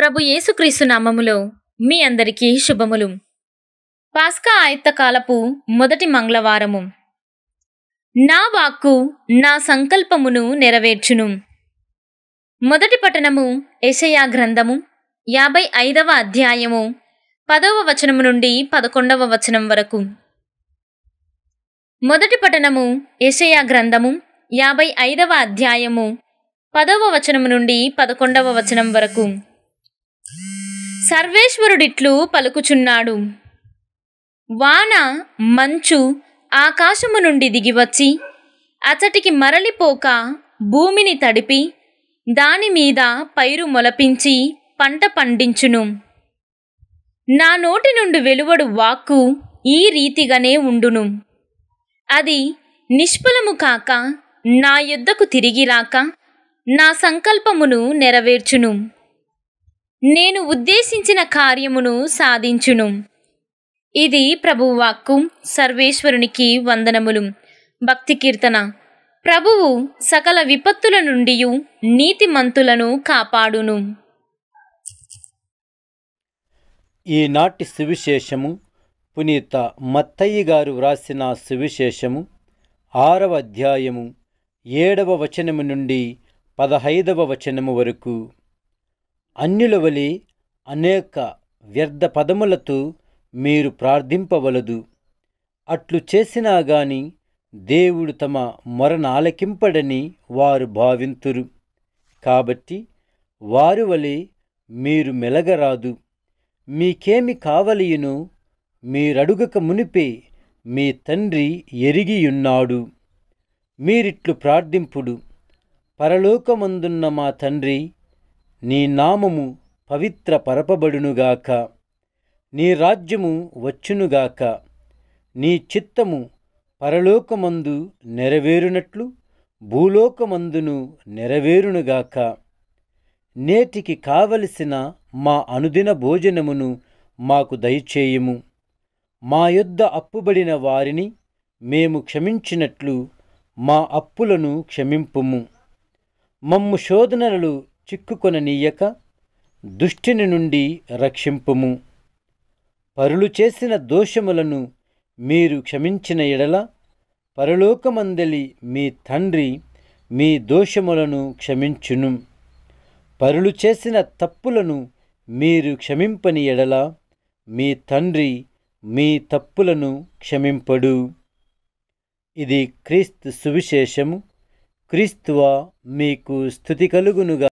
ప్రభు యేసుక్రీస్తు నామములో మీ అందరికీ శుభములు పాస్కా ఆయత్తకాలపు మొదటి మంగళవారము నా వాక్కు నా సంకల్పమును నెరవేర్చును మొదటి పట్టణము యషయా గ్రంథము యాభై ఐదవ అధ్యాయము పదవ వచనము నుండి పదకొండవ వచనం వరకు మొదటి పట్టణము యషయా గ్రంథము యాభై ఐదవ అధ్యాయము పదవ వచనము నుండి పదకొండవ వచనం వరకు సర్వేశ్వరుడిట్లు పలుకుచున్నాడు వాన మంచు ఆకాశము నుండి దిగివచ్చి అతటికి మరలిపోక భూమిని తడిపి దానిమీద పైరు మొలపించి పంట పండించును నా నోటి నుండి వెలువడు వాక్కు ఈ రీతిగానే ఉండును అది నిష్ఫలము కాక నా యుద్ధకు తిరిగి రాక నా సంకల్పమును నెరవేర్చును నేను ఉద్దేశించిన కార్యమును సాధించును ఇది ప్రభువాక్కు సర్వేశ్వరునికి వందనములు భక్తి కీర్తన ప్రభువు సకల విపత్తుల నుండి నీతిమంతులను కాపాడును ఈనాటి సువిశేషము పునీత మత్తయ్య గారు వ్రాసిన సువిశేషము ఆరవ అధ్యాయము ఏడవ వచనము నుండి పదహైదవ వచనము వరకు అన్యుల అనేక వ్యర్థ పదములతో మీరు ప్రార్థింపవలదు అట్లు చేసినా గాని దేవుడు తమ మొరను ఆలకింపడని వారు భావింతురు కాబట్టి వారు వలె మీరు మెలగరాదు మీకేమి కావలియును మీరడుగక మునిపే మీ తండ్రి ఎరిగియున్నాడు మీరిట్లు ప్రార్థింపుడు పరలోకమందున్న మా తండ్రి నీ నామము పవిత్ర పరపబడునుగాక నీ రాజ్యము వచ్చునుగాక నీ చిత్తము పరలోకమందు నెరవేరునట్లు భూలోకమందును నెరవేరునుగాక నేటికి కావలసిన మా అనుదిన భోజనమును మాకు దయచేయము మా యొద్ద అప్పుబడిన వారిని మేము క్షమించినట్లు మా అప్పులను క్షమింపుము మమ్ము శోధనలు చిక్కుకొననీయక దుష్టిని నుండి రక్షింపుము పరులు చేసిన దోషములను మీరు క్షమించిన ఎడల పరలోకమందలి మీ తండ్రి మీ దోషములను క్షమించును పరులు చేసిన తప్పులను మీరు క్షమింపని ఎడల మీ తండ్రి మీ తప్పులను క్షమింపడు ఇది క్రీస్తు సువిశేషము క్రీస్తువా మీకు స్థుతి కలుగునుగా